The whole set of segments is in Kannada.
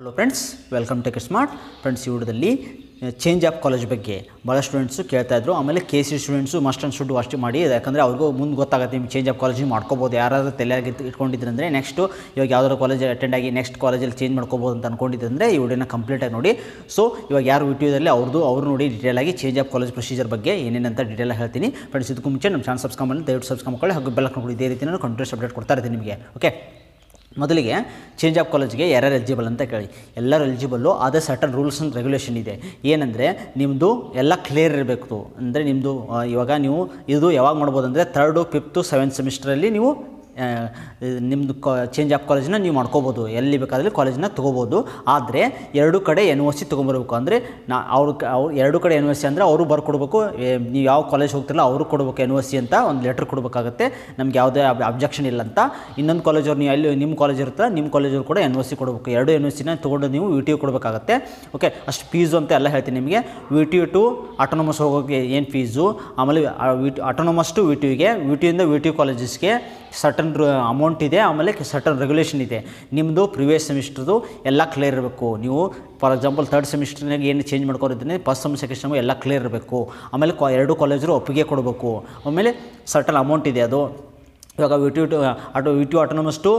hello friends welcome tech smart friends ಈ ವಿಡಿಯೋದಲ್ಲಿ ಚೇಂಜ್ ಆಫ್ ಕಾಲೇಜ್ ಬಗ್ಗೆ ಭಾಳ ಸ್ಟೂಡೆಂಟ್ಸು ಕೇಳ್ತಾಯಿದ್ರು ಆಮೇಲೆ K C students must and should ಅಷ್ಟು ಮಾಡಿ ಯಾಕಂದರೆ ಅವ್ರಿಗೂ ಮುಂದೆ ಗೊತ್ತಾಗುತ್ತೆ ನಿಮ್ಮ ಚೇಂಜ್ ಆಫ್ ಕಾಲೇಜ್ ಮಾಡ್ಕೋಬೋದು ಯಾರಾದರೂ ತಲೆಯಾಗಿ ಅಂದರೆ ನೆಕ್ಸ್ಟು ಇವಾಗ ಯಾವ್ದಾದ್ರು ಕಾಲೇಜ್ ಅಟೆಂಡ್ ಆಗಿ ನೆಕ್ಸ್ಟ್ ಕಾಲೇಜಲ್ಲಿ ಚೇಂಜ್ ಮಾಡ್ಕೋಬೋದು ಅಂತ ಅನ್ಕೊಂಡಿದ್ದಂದರೆ ಈ ವಿಡಿಯೋನ ಕಂಪ್ಲೀಟಾಗಿ ನೋಡಿ ಸೊ ಇವಾಗ ಯಾರು ವಿಡಿಯೋದಲ್ಲಿ ಅವ್ರದ್ದು ಅವ್ರು ನೋಡಿ ಆಗಿ ಚೇಂಜ್ ಆಫ್ ಕಾಲೇಜ್ ಪ್ರೊಸೀಜರ್ ಬಗ್ಗೆ ಏನೇನಂತ ಡೀಟೇಲ್ ಹೇಳ್ತೀನಿ ಫ್ರೆಂಡ್ಸ್ ಇದಕ್ಕೂ ಮುಂಚೆ ನಮ್ಮ ಚಾನಲ್ ಸಬ್ಸ್ಕ್ರೈಬ್ ಮಾಡಿ ದಯವಿಟ್ಟು ಸಬ್ಸ್ಕ್ರೈಬ್ ಮಾಡ್ಕೊಳ್ಳಿ ಹಾಗೂ ಬೆಲ್ಲಕ್ಕೆ ನೋಡಿ ಇದೇ ರೀತಿ ನಾನು ಕಂಟಿನ್ಯೂಸ್ ಅಪ್ಡೇಟ್ ಕೊಡ್ತಾ ನಿಮಗೆ ಓಕೆ ಮೊದಲಿಗೆ ಚೇಂಜ್ ಆಫ್ ಕಾಲೇಜ್ಗೆ ಯಾರ್ಯಾರು ಎಲಿಜಿಬಲ್ ಅಂತ ಕೇಳಿ ಎಲ್ಲರೂ ಎಲಿಜಿಬಲ್ಲು ಅದೇ ಸರ್ಟನ್ ರೂಲ್ಸ್ ಆ್ಯಂಡ್ ರೆಗ್ಯುಲೇಷನ್ ಇದೆ ಏನಂದರೆ ನಿಮ್ಮದು ಎಲ್ಲ ಕ್ಲಿಯರ್ ಇರಬೇಕು ಅಂದರೆ ನಿಮ್ಮದು ಇವಾಗ ನೀವು ಇದು ಯಾವಾಗ ಮಾಡ್ಬೋದು ಅಂದರೆ ಥರ್ಡು ಫಿಫ್ತು ಸೆವೆಂತ್ ಸೆಮಿಸ್ಟರಲ್ಲಿ ನೀವು ನಿಮ್ಮದು ಕ ಚೇಂಜ್ ಆಫ್ ಕಾಲೇಜನ್ನ ನೀವು ಮಾಡ್ಕೋಬೋದು ಎಲ್ಲಿ ಬೇಕಾದಲ್ಲಿ ಕಾಲೇಜನ್ನ ತೊಗೋಬೋದು ಆದರೆ ಎರಡು ಕಡೆ ಎನ್ ಒ ಸಿ ತೊಗೊಂಬರ್ಬೇಕು ಅಂದರೆ ನಾ ಅವ್ರು ಅವ್ರು ಎರಡು ಕಡೆ ಎನ್ ಒ ಸಿ ಅಂದರೆ ಅವರು ಬರ್ಕೊಡ್ಬೇಕು ನೀವು ಯಾವ ಕಾಲೇಜ್ ಹೋಗ್ತಿರಲ್ಲ ಅವರು ಕೊಡ್ಬೇಕು ಎನ್ ಒ ಸಿ ಅಂತ ಒಂದು ಲೆಟ್ರ್ ಕೊಡಬೇಕಾಗತ್ತೆ ನಮ್ಗೆ ಯಾವುದೇ ಅಬ್ಜೆಕ್ಷನ್ ಇಲ್ಲ ಅಂತ ಇನ್ನೊಂದು ಕಾಲೇಜವ್ರು ನೀವು ಅಲ್ಲಿ ನಿಮ್ಮ ಕಾಲೇಜ್ ಇರುತ್ತೆ ನಿಮ್ಮ ಕಾಲೇಜವ್ರು ಕೂಡ ಎನ್ ಒ ಸಿ ಕೊಡಬೇಕು ಎರಡು ಎನ್ ಓ ಸಿನ ತೊಗೊಂಡು ನೀವು ವಿ ಟಿ ಯು ಕೊಡಬೇಕಾಗತ್ತೆ ಓಕೆ ಅಷ್ಟು ಫೀಸು ಅಂತ ಎಲ್ಲ ಹೇಳ್ತೀನಿ ನಿಮಗೆ V T U to autonomous ಹೋಗೋಕ್ಕೆ ಏನು ಫೀಸು ಆಮೇಲೆ V autonomous to V T ಯುಗೆ ವಿ ಟಿ ಯುಂದ ವಿ ಟಿ ಯು ಕಾಲೇಜಸ್ಗೆ ಸರ್ಟನ್ ಅಮೌಂಟ್ ಇದೆ ಆಮೇಲೆ ಸರ್ಟನ್ ರೆಗ್ಯುಲೇಷನ್ ಇದೆ ನಿಮ್ಮದು ಪ್ರಿವಿಯಸ್ ಸೆಮಿಸ್ಟರ್ದು ಎಲ್ಲ ಕ್ಲಿಯರ್ ಇರಬೇಕು ನೀವು ಫಾರ್ ಎಕ್ಸಾಂಪಲ್ ಥರ್ಡ್ ಸೆಮಿಸ್ಟರ್ನಾಗ ಏನು ಚೇಂಜ್ ಮಾಡ್ಕೊಂಡಿದ್ದೀನಿ ಫಸ್ಟ್ ಸಮ್ ಸೆಕೆಂಡ್ ಎಲ್ಲ ಕ್ಲಿಯರ್ ಇರಬೇಕು ಆಮೇಲೆ ಎರಡು ಕಾಲೇಜರು ಒಪ್ಪಿಗೆ ಕೊಡಬೇಕು ಆಮೇಲೆ ಸರ್ಟನ್ ಅಮೌಂಟ್ ಇದೆ ಅದು ಇವಾಗ V to auto V T autonomous to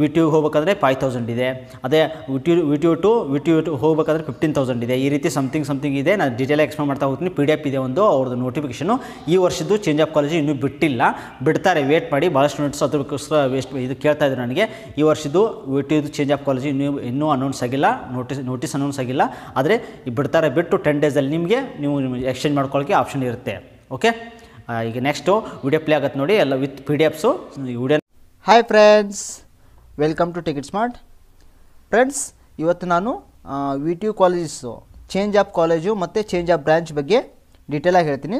V T ಹೋಗ್ಬೇಕಾದ್ರೆ ಫೈವ್ ತೌಸಂಡ್ ಇದೆ ಅದೇ V T V T to V T to ಹೋಗ್ಬೇಕಾದ್ರೆ ಫಿಫ್ಟೀನ್ ತೌಸಂಡ್ ಇದೆ ಈ ರೀತಿ ಸಮಥಿಂಗ್ ಸಮಥಿಂಗ್ ಇದೆ ನಾನು ಡೀಟೇಲ್ ಎಕ್ಸ್ಪ್ಲೈನ್ ಮಾಡ್ತಾ ಹೋಗ್ತೀನಿ ಪಿ ಡಿ ಎಫ್ ಇದೆ ಒಂದು ಅವ್ರದ್ದು ನೋಟಿಫಿಕೇಷನು ಈ ವರ್ಷದ್ದು ಚೇಂಜ್ ಆಫ್ ಕಾಲೇಜ್ ಇನ್ನೂ ಬಿಟ್ಟಿಲ್ಲ ಬಿಡ್ತಾರೆ ವೇಟ್ ಮಾಡಿ ಭಾಳ ಸ್ಟೂಡೆಂಟ್ಸ್ ಅದಕ್ಕೋಸ್ಕರ ವೇಸ್ಟ್ ಇದು ಕೇಳ್ತಾ ಇದ್ದಾರೆ ನನಗೆ ಈ ವರ್ಷದ್ದು ವಿ ಟಿದು ಚೇಂಜ್ ಆಫ್ ಕಾಲೇಜು ಇನ್ನೂ ಇನ್ನೂ ಅನೌನ್ಸ್ ಆಗಿಲ್ಲ ನೋಟಿಸ್ ನೋಟಿಸ್ ಅನೌನ್ಸ್ ಆಗಿಲ್ಲ ಆದರೆ ಬಿಡ್ತಾರೆ ಬಿಟ್ಟು ಟೆನ್ ಡೇಸಲ್ಲಿ ನಿಮಗೆ ನೀವು ಎಕ್ಸ್ಚೇಂಜ್ ಮಾಡ್ಕೊಳ್ಳೋಕ್ಕೆ ಆಪ್ಷನ್ ಇರುತ್ತೆ ಓಕೆ ಈಗ ನೆಕ್ಸ್ಟು ವಿಡಿಯೋ ಪ್ಲೇ ಆಗುತ್ತೆ ನೋಡಿ ಎಲ್ಲ with P D Fs video hi friends welcome to ticket smart friends ಇವತ್ತು ನಾನು V T U colleges change of college ಮತ್ತು ಚೇಂಜ್ ಆಫ್ ಬ್ರ್ಯಾಂಚ್ ಬಗ್ಗೆ ಡೀಟೇಲಾಗಿ ಹೇಳ್ತೀನಿ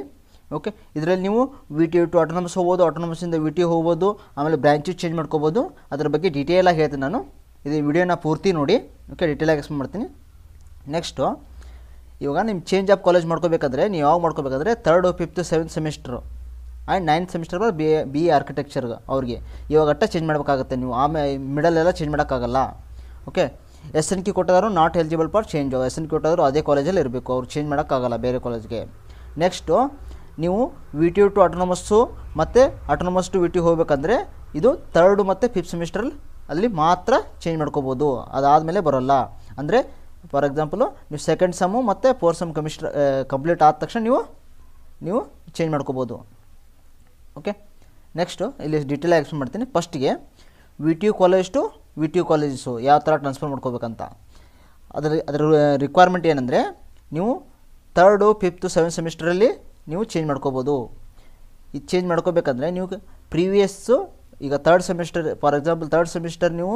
ಓಕೆ ಇದರಲ್ಲಿ ನೀವು V T U to autonomous ಹೋಗ್ಬೋದು ಆಟೋನಮಸಿಂದ ವಿ ಟಿ ಹೋಗ್ಬೋದು ಆಮೇಲೆ ಬ್ರ್ಯಾಂಚು ಚೇಂಜ್ ಮಾಡ್ಕೋಬೋದು ಅದ್ರ ಬಗ್ಗೆ ಡೀಟೇಲಾಗಿ ಹೇಳ್ತೀನಿ ನಾನು ಇದು ವಿಡಿಯೋನ ಪೂರ್ತಿ ನೋಡಿ ಓಕೆ ಡೀಟೇಲಾಗಿ ಎಕ್ಸ್ಪ್ಲೇನ್ ಮಾಡ್ತೀನಿ ನೆಕ್ಸ್ಟು ಇವಾಗ ನಿಮ್ಮ ಚೇಂಜ್ ಆಫ್ ಕಾಲೇಜ್ ಮಾಡ್ಕೋಬೇಕಾದ್ರೆ ನೀವು ಯಾವಾಗ ಮಾಡ್ಕೋಬೇಕಂದ್ರೆ third fifth seventh semester and ninth semester B A B A ಆರ್ಕಿಟೆಕ್ಚರ್ಗೆ ಅವ್ರಿಗೆ ಇವಾಗ ಅಟ್ಟ ಚೇಂಜ್ ಮಾಡಬೇಕಾಗುತ್ತೆ ನೀವು ಆಮೇಲೆ ಮಿಡಲೆಲ್ಲ ಚೇಂಜ್ ಮಾಡೋಕ್ಕಾಗಲ್ಲ ಓಕೆ ಎಸ್ ಎನ್ ಕಿ ಕೊಟ್ಟಾದ್ರು not eligible for change S N ಕಿ ಅದೇ ಕಾಲೇಜಲ್ಲಿ ಇರಬೇಕು ಅವ್ರು ಚೇಂಜ್ ಮಾಡೋಕ್ಕಾಗಲ್ಲ ಬೇರೆ ಕಾಲೇಜ್ಗೆ ನೆಕ್ಸ್ಟು ನೀವು ವಿ ಟಿ ಟು ಆಟೋನಮಸ್ಸು ಮತ್ತು ಆಟೋನಮಸ್ ಟು ವಿ ಟಿ ಹೋಗಬೇಕಂದ್ರೆ ಇದು ತರ್ಡು ಮತ್ತು ಫಿಫ್ತ್ ಸೆಮಿಸ್ಟ್ರಲ್ಲಿ ಅಲ್ಲಿ ಮಾತ್ರ ಚೇಂಜ್ ಮಾಡ್ಕೋಬೋದು ಅದಾದಮೇಲೆ ಬರೋಲ್ಲ ಅಂದರೆ ಫಾರ್ ಎಕ್ಸಾಂಪಲು ನೀವು ಸೆಕೆಂಡ್ ಸಮ್ಮು ಮತ್ತು ಫೋರ್ ಸಮ್ ಕಮಿಷ್ಟ್ರ್ ಕಂಪ್ಲೀಟ್ ಆದ ತಕ್ಷಣ ನೀವು ನೀವು ಚೇಂಜ್ ಮಾಡ್ಕೋಬೋದು ಓಕೆ ನೆಕ್ಸ್ಟು ಇಲ್ಲಿ ಡೀಟೇಲ್ ಎಕ್ಸ್ಪ್ಲೇನ್ ಮಾಡ್ತೀನಿ ಫಸ್ಟಿಗೆ V T U college to V T U colleges ಯಾವ ಥರ ಟ್ರಾನ್ಸ್ಫರ್ ಮಾಡ್ಕೋಬೇಕಂತ ಅದರ ಅದರ ರಿಕ್ವೈರ್ಮೆಂಟ್ ಏನಂದರೆ ನೀವು ಥರ್ಡು ಫಿಫ್ತು ಸೆವೆಂತ್ ಸೆಮಿಸ್ಟರಲ್ಲಿ ನೀವು ಚೇಂಜ್ ಮಾಡ್ಕೋಬೋದು ಇದು ಚೇಂಜ್ ಮಾಡ್ಕೋಬೇಕಂದ್ರೆ ನೀವು ಪ್ರೀವಿಯಸ್ಸು ಈಗ third semester for example third semester ನೀವು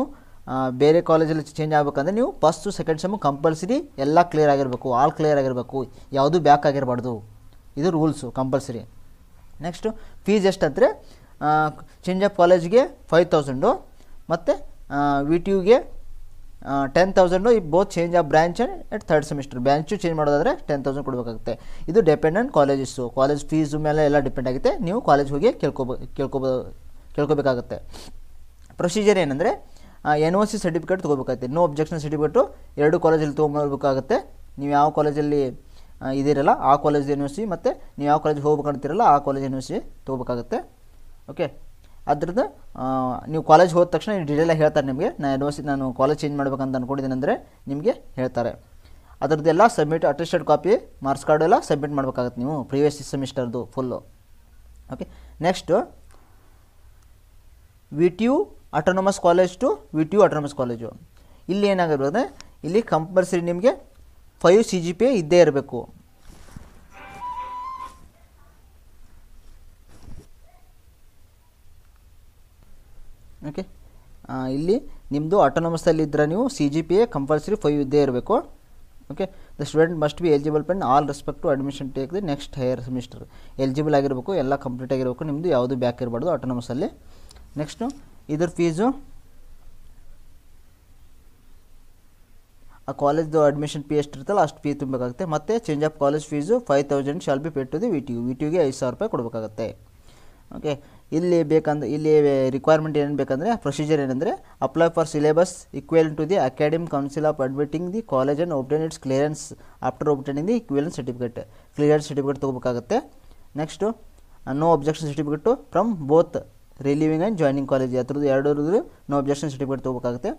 ಬೇರೆ ಕಾಲೇಜಲ್ಲಿ ಚೇಂಜ್ ಆಗಬೇಕಂದ್ರೆ ನೀವು ಫಸ್ಟು ಸೆಕೆಂಡ್ ಸೆಮ್ ಕಂಪಲ್ಸರಿ ಎಲ್ಲ ಕ್ಲಿಯರ್ ಆಗಿರಬೇಕು ಆಲ್ ಕ್ಲಿಯರ್ ಆಗಿರಬೇಕು ಯಾವುದು ಬ್ಯಾಕ್ ಆಗಿರಬಾರ್ದು ಇದು ರೂಲ್ಸು ಕಂಪಲ್ಸರಿ ನೆಕ್ಸ್ಟು ಫೀಸ್ ಎಷ್ಟಂದರೆ ಚೇಂಜ್ ಆಫ್ ಕಾಲೇಜ್ಗೆ ಫೈವ್ ತೌಸಂಡು ಮತ್ತು ವಿ ಟಿ ಯುಗೆ ಟೆನ್ ತೌಸಂಡು ಈ both change of branch at third semester branch change ಮಾಡೋದಾದರೆ ಟೆನ್ ತೌಸಂಡ್ ಕೊಡಬೇಕಾಗುತ್ತೆ ಇದು depend on colleges college fees ಮೇಲೆ ಎಲ್ಲ ಡಿಪೆಂಡ್ ಆಗುತ್ತೆ ನೀವು ಕಾಲೇಜ್ ಹೋಗಿ ಕೇಳ್ಕೊಬೋ ಕೇಳ್ಕೊಬೋ ಕೇಳ್ಕೊಬೇಕಾಗುತ್ತೆ ಪ್ರೊಸೀಜರ್ ಏನಂದರೆ ಎನ್ ಒ ಸಿ ಸರ್ಟಿಫಿಕೇಟ್ ತೊಗೋಬೇಕಾಗುತ್ತೆ ನೋ ಅಬ್ಜೆಕ್ಷನ್ ಸರ್ಟಿಫಿಕೇಟು ಎರಡು ಕಾಲೇಜಲ್ಲಿ ತೊಗೊಂಬರ್ಬೇಕಾಗುತ್ತೆ ನೀವು ಯಾವ ಕಾಲೇಜಲ್ಲಿ ಇದಿರಲ್ಲ ಆ ಕಾಲೇಜ್ ಎನ್ ಒ ಸಿ ಮತ್ತು ನೀವು ಯಾವ ಕಾಲೇಜಿಗೆ ಹೋಗ್ಬೇಕಂತಿರಲ್ಲ ಆ ಕಾಲೇಜ್ ಎನ್ ಒ ಸಿ ತೊಗೋಬೇಕಾಗುತ್ತೆ ಓಕೆ ಅದ್ರದ್ದು ನೀವು ಕಾಲೇಜ್ ಹೋದ ತಕ್ಷಣ ಡೀಟೇಲಾಗಿ ಹೇಳ್ತಾರೆ ನಿಮಗೆ ನಾನು ಎನ್ ಓ ಸಿ ನಾನು ಕಾಲೇಜ್ ಚೇಂಜ್ ಮಾಡ್ಬೇಕಂತ ಅಂದ್ಕೊಂಡಿದ್ದೀನಿ ಅಂದರೆ ನಿಮಗೆ ಹೇಳ್ತಾರೆ ಅದರದ್ದೆಲ್ಲ submit attested copy marks card ಎಲ್ಲ ಸಬ್ಮಿಟ್ ಮಾಡಬೇಕಾಗತ್ತೆ ನೀವು ಪ್ರೀವಿಯಸ್ ಸೆಮಿಸ್ಟರ್ದು full okay next V T U autonomous college to V T autonomous college ಇಲ್ಲಿ ಏನಾಗಿರ್ಬೋದು ಇಲ್ಲಿ ಕಂಪಲ್ಸರಿ ನಿಮಗೆ ಫೈವ್ ಸಿ ಜಿ ಪಿ ಇದ್ದೇ ಇರಬೇಕು ಓಕೆ ಇಲ್ಲಿ ನಿಮ್ಮದು ಇದ್ದರೆ ನೀವು C G P A compulsory five ಇದ್ದೇ ಇರಬೇಕು okay the student must be eligible pend all respect to admission take the next higher semester eligible ಆಗಿರಬೇಕು ಎಲ್ಲ ಕಂಪ್ಲೀಟ್ ಆಗಿರಬೇಕು ನಿಮ್ಮದು ಯಾವುದು ಬ್ಯಾಕ್ ಇರಬಾರ್ದು ಆಟೋನಮಸಲ್ಲಿ ನೆಕ್ಸ್ಟು ಇದ್ರ ಫೀಸು ಆ ಕಾಲೇಜ್ದು ಅಡ್ಮಿಷನ್ ಫೀ ಎಷ್ಟಿರ್ತಲ್ಲ ಅಷ್ಟು ಫೀ ತುಂಬಬೇಕಾಗುತ್ತೆ ಮತ್ತು change of college fees five thousand shall be ಪೆಟ್ಟದು to the V T U V T ಐದು ಸಾವಿರ ರೂಪಾಯಿ ಕೊಡಬೇಕಾಗತ್ತೆ ಓಕೆ ಇಲ್ಲಿ ಬೇಕಂದ್ರೆ ಇಲ್ಲಿ ರಿಕ್ವೈರ್ಮೆಂಟ್ ಏನು ಬೇಕಂದರೆ ಪ್ರೊಸೀಜರ್ ಏನಂದರೆ apply for syllabus equal to the academic council of admitting the college and obtain its clearance after obtaining the equivalence certificate clearance certificate ತೊಗೋಬೇಕಾಗುತ್ತೆ next no objection certificate from both relieving and joining college ಅದ್ರದ್ದು ಎರಡರದ್ದು ನೋ ಅಬ್ಜೆಕ್ಷನ್ ಸರ್ಟಿಫಿಕೇಟ್ ತೊಗೋಬೇಕಾಗುತ್ತೆ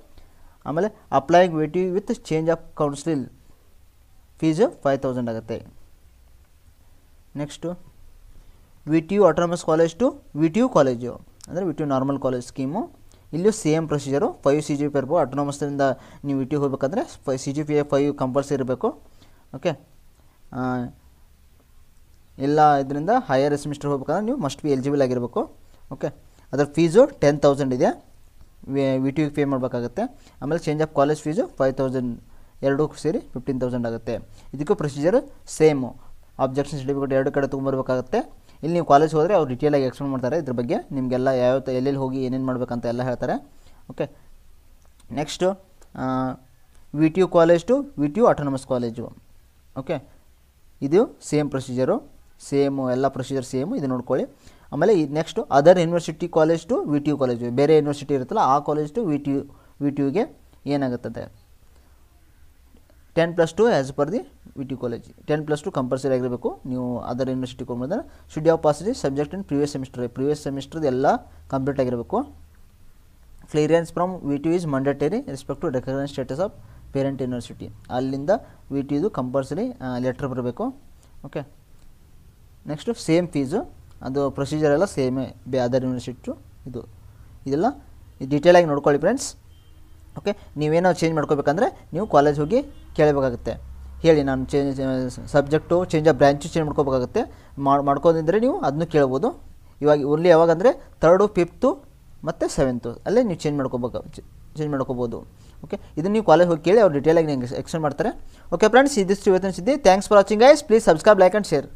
ಆಮೇಲೆ ಅಪ್ಲೈಂಗ್ ವೇಟಿ with change of council fees five thousand ಆಗುತ್ತೆ next V T U autonomous college to V T U college ಅಂದರೆ V T you normal college scheme ಇಲ್ಲೂ same procedure five C G P ಇರ್ಬೋದು ನೀವು ವಿ ಟಿ ಹೋಗ್ಬೇಕಂದ್ರೆ five C G P five compulsory ಇರಬೇಕು ಓಕೆ ಎಲ್ಲ ಇದರಿಂದ ಹೈಯರ್ ಸೆಮಿಸ್ಟರ್ ಹೋಗ್ಬೇಕಂದ್ರೆ ನೀವು ಮಸ್ಟ್ ಬಿ ಎಲಿಜಿಬಲ್ ಆಗಿರಬೇಕು ಓಕೆ ಅದರ ಫೀಸು ಟೆನ್ ತೌಸಂಡ್ ಇದೆ ವಿ ಟಿ ಪೇ ಮಾಡಬೇಕಾಗುತ್ತೆ ಆಮೇಲೆ change of college fees five thousand ಎರಡೂ ಸೇರಿ ಫಿಫ್ಟೀನ್ ತೌಸಂಡ್ ಆಗುತ್ತೆ ಇದಕ್ಕೂ ಪ್ರೊಸೀಜರ್ ಸೇಮು ಆಬ್ಜೆಕ್ಷನ್ ಸರ್ಟಿಫಿಕೇಟ್ ಎರಡು ಕಡೆ ತೊಗೊಂಬರ್ಬೇಕಾಗುತ್ತೆ ಇಲ್ಲಿ ನೀವು ಕಾಲೇಜ್ ಹೋದರೆ ಅವ್ರು ಆಗಿ ಎಕ್ಸ್ಪ್ಲೇನ್ ಮಾಡ್ತಾರೆ ಇದ್ರ ಬಗ್ಗೆ ನಿಮಗೆಲ್ಲ ಯಾವ ಎಲ್ಲೆಲ್ಲಿ ಹೋಗಿ ಏನೇನು ಮಾಡಬೇಕಂತ ಎಲ್ಲ ಹೇಳ್ತಾರೆ okay next V T U college to V T U autonomous college okay ಇದು ಸೇಮ್ ಪ್ರೊಸೀಜರು ಸೇಮು ಎಲ್ಲ ಪ್ರೊಸೀಜರ್ ಸೇಮು ಇದು ನೋಡ್ಕೊಳ್ಳಿ ಆಮೇಲೆ ಈ next other university college to V T U college ಬೇರೆ ಯೂನಿವರ್ಸಿಟಿ ಇರುತ್ತಲ್ಲ ಆ college to V T U V T ಯುಗೆ ಏನಾಗುತ್ತದೆ ten plus two as per the V T college ten plus two compulsory ಆಗಿರಬೇಕು ನೀವು ಅದರ್ ಯೂನಿವರ್ಸಿಟಿ ಕೊಡ್ಬೋದ್ರೆ ಶುಡ್ ಯಾವ pass the subject in previous semester previous ಸೆಮಿಸ್ಟರ್ದು ಎಲ್ಲ ಕಂಪ್ಲೀಟ್ ಆಗಿರಬೇಕು clearance from V T is mandatory respect to recognise status of parent university ಅಲ್ಲಿಂದ ವಿ ಟಿ ಇದು ಕಂಪಲ್ಸರಿ ಲೆಟ್ರ್ ಬರಬೇಕು ಓಕೆ ನೆಕ್ಸ್ಟು ಸೇಮ್ ಫೀಸು ಅದು ಪ್ರೊಸೀಜರ್ ಎಲ್ಲ ಸೇಮೇ ಬೇ ಅದರ್ ಯೂನಿವರ್ಸಿಟು ಇದು ಇದೆಲ್ಲ ಡೀಟೇಲಾಗಿ ನೋಡ್ಕೊಳ್ಳಿ ಫ್ರೆಂಡ್ಸ್ ಓಕೆ ನೀವೇನೋ ಚೇಂಜ್ ಮಾಡ್ಕೋಬೇಕಂದ್ರೆ ನೀವು ಕಾಲೇಜ್ ಹೋಗಿ ಕೇಳಬೇಕಾಗುತ್ತೆ ಹೇಳಿ ನಾನು change subject change of branch change ಮಾಡ್ಕೋಬೇಕಾಗುತ್ತೆ ಮಾಡ್ ಮಾಡ್ಕೊಂಡಿದ್ರೆ ನೀವು ಅದನ್ನು ಕೇಳ್ಬೋದು ಇವಾಗ ಓನ್ಲಿ ಯಾವಾಗಂದರೆ ತರ್ಡು ಫಿಫ್ತು ಮತ್ತು ಸೆವೆಂತು ಅಲ್ಲೇ ನೀವು ಚೇಂಜ್ ಮಾಡ್ಕೋಬೇಕು ಚೇಂಜ್ ಮಾಡ್ಕೋಬೋದು ಓಕೆ ಇದು ನೀವು ಕಾಲೇಜ್ ಹೋಗಿ ಕೇಳಿ ಅವ್ರು ಡೀಟೇಲಾಗಿ ನಿಮಗೆ ಎಕ್ಸ್ಟೆಂಡ್ ಮಾಡ್ತಾರೆ ಓಕೆ ಫ್ರೆಂಡ್ಸ್ ಇದಿಷ್ಟು ಇವತ್ತಿನ ಸಿದ್ದಿ ಥ್ಯಾಂಕ್ಸ್ ಫಾರ್ ವಾಚಿಂಗ್ ಐಸ್ please subscribe like and share